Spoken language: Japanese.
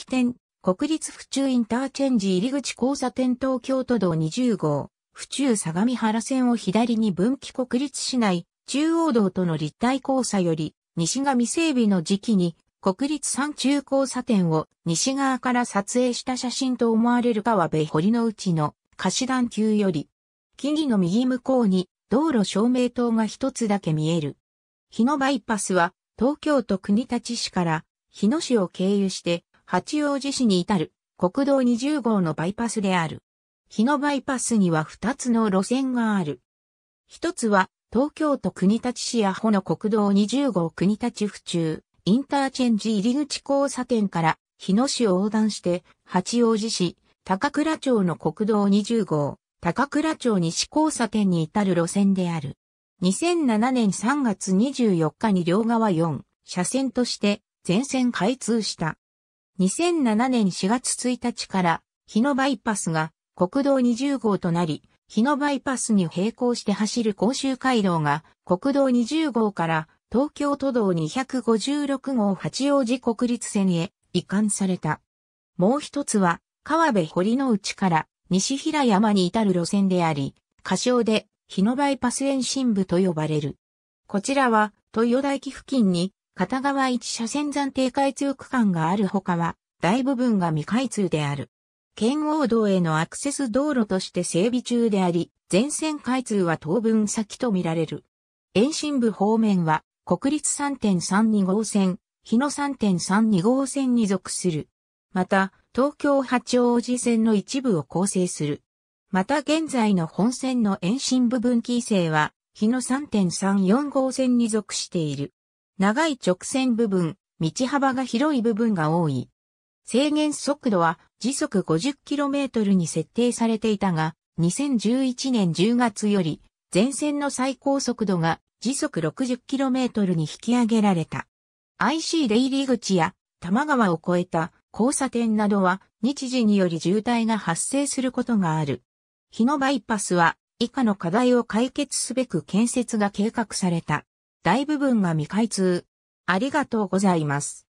起点、国立府中インターチェンジ入口交差点東京都道20号、府中相模原線を左に分岐国立市内、中央道との立体交差より、西上整備の時期に、国立山中交差点を西側から撮影した写真と思われる川辺堀の内の貸し段球より、木々の右向こうに道路照明灯が一つだけ見える。日野バイパスは東京都国立市から日野市を経由して八王子市に至る国道20号のバイパスである。日野バイパスには2つの路線がある。一つは東京都国立市や保の国道20号国立府中インターチェンジ入り口交差点から日野市を横断して八王子市高倉町の国道20号高倉町西交差点に至る路線である。2007年3月24日に両側4車線として全線開通した。2007年4月1日から日野バイパスが国道20号となり、日野バイパスに並行して走る甲州街道が国道20号から東京都道256号八王子国立線へ移管された。もう一つは川辺堀の内から西平山に至る路線であり、仮称で日野バイパス延伸部と呼ばれる。こちらは豊田駅付近に片側1車線暫定開通区間があるほかは、大部分が未開通である。圏央道へのアクセス道路として整備中であり、全線開通は当分先とみられる。延伸部方面は、国立3.32号線、日野3.32号線に属する。また、東京八王子線の一部を構成する。また現在の本線の延伸部分規制は、日野3.34号線に属している。長い直線部分、道幅が広い部分が多い。制限速度は時速 50km に設定されていたが、2011年10月より、全線の最高速度が時速 60km に引き上げられた。IC 出入り口や多摩川を越えた交差点などは日時により渋滞が発生することがある。日野バイパスは以下の課題を解決すべく建設が計画された。大部分が未開通。ありがとうございます。